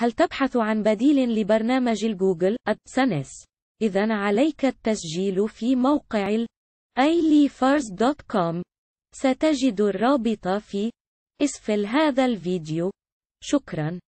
هل تبحث عن بديل لبرنامج الجوجل أدسنس؟ إذا عليك التسجيل في موقع ال e ستجد الرابط في اسفل هذا الفيديو شكرا